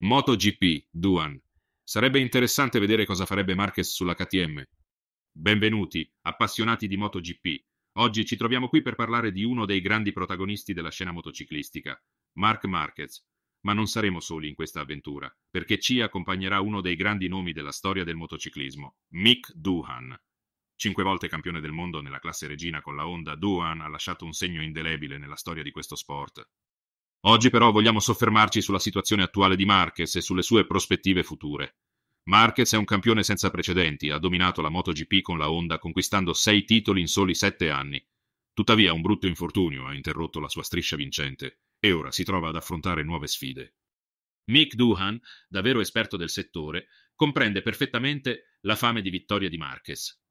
MotoGP, Duan. Sarebbe interessante vedere cosa farebbe Marquez sulla KTM. Benvenuti, appassionati di MotoGP. Oggi ci troviamo qui per parlare di uno dei grandi protagonisti della scena motociclistica, Mark Marquez. Ma non saremo soli in questa avventura, perché ci accompagnerà uno dei grandi nomi della storia del motociclismo, Mick Duhan. Cinque volte campione del mondo nella classe regina con la Honda, Duhan ha lasciato un segno indelebile nella storia di questo sport. Oggi però vogliamo soffermarci sulla situazione attuale di Marquez e sulle sue prospettive future. Marquez è un campione senza precedenti, ha dominato la MotoGP con la Honda conquistando sei titoli in soli sette anni. Tuttavia un brutto infortunio ha interrotto la sua striscia vincente e ora si trova ad affrontare nuove sfide. Mick Doohan, davvero esperto del settore, comprende perfettamente la fame di vittoria di Marquez.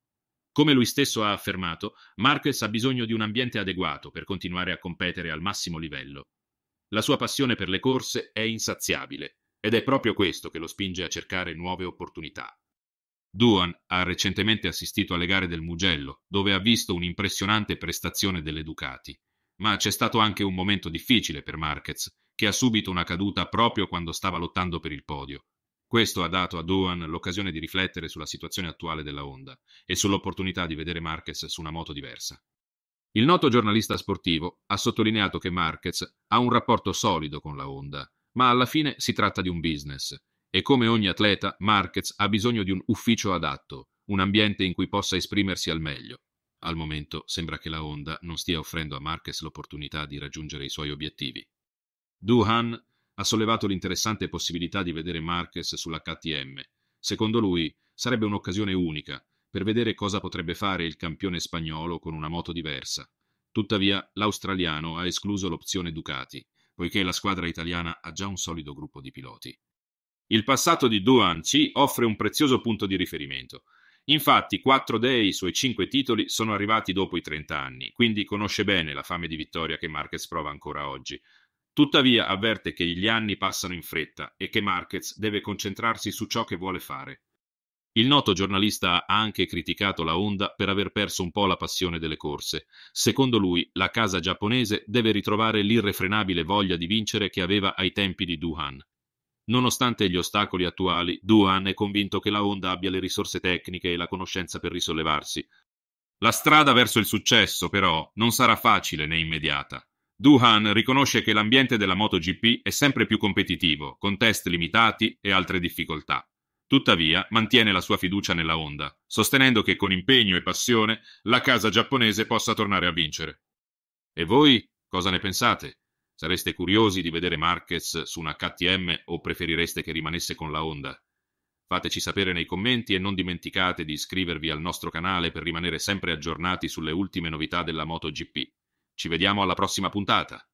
Come lui stesso ha affermato, Marquez ha bisogno di un ambiente adeguato per continuare a competere al massimo livello. La sua passione per le corse è insaziabile ed è proprio questo che lo spinge a cercare nuove opportunità. Duan ha recentemente assistito alle gare del Mugello, dove ha visto un'impressionante prestazione delle Ducati, ma c'è stato anche un momento difficile per Marquez, che ha subito una caduta proprio quando stava lottando per il podio. Questo ha dato a Duan l'occasione di riflettere sulla situazione attuale della Honda e sull'opportunità di vedere Marquez su una moto diversa. Il noto giornalista sportivo ha sottolineato che Marquez ha un rapporto solido con la Honda, ma alla fine si tratta di un business e come ogni atleta Marquez ha bisogno di un ufficio adatto, un ambiente in cui possa esprimersi al meglio. Al momento sembra che la Honda non stia offrendo a Marquez l'opportunità di raggiungere i suoi obiettivi. Duhan ha sollevato l'interessante possibilità di vedere Marquez sulla KTM. Secondo lui sarebbe un'occasione unica per vedere cosa potrebbe fare il campione spagnolo con una moto diversa. Tuttavia l'australiano ha escluso l'opzione Ducati, poiché la squadra italiana ha già un solido gruppo di piloti. Il passato di Duan Ci offre un prezioso punto di riferimento. Infatti, quattro dei suoi cinque titoli sono arrivati dopo i 30 anni, quindi conosce bene la fame di vittoria che Marquez prova ancora oggi. Tuttavia avverte che gli anni passano in fretta e che Marquez deve concentrarsi su ciò che vuole fare, il noto giornalista ha anche criticato la Honda per aver perso un po' la passione delle corse. Secondo lui, la casa giapponese deve ritrovare l'irrefrenabile voglia di vincere che aveva ai tempi di Duhan. Nonostante gli ostacoli attuali, Duhan è convinto che la Honda abbia le risorse tecniche e la conoscenza per risollevarsi. La strada verso il successo, però, non sarà facile né immediata. Duhan riconosce che l'ambiente della MotoGP è sempre più competitivo, con test limitati e altre difficoltà. Tuttavia, mantiene la sua fiducia nella Honda, sostenendo che con impegno e passione la casa giapponese possa tornare a vincere. E voi cosa ne pensate? Sareste curiosi di vedere Marquez su una KTM o preferireste che rimanesse con la Honda? Fateci sapere nei commenti e non dimenticate di iscrivervi al nostro canale per rimanere sempre aggiornati sulle ultime novità della MotoGP. Ci vediamo alla prossima puntata!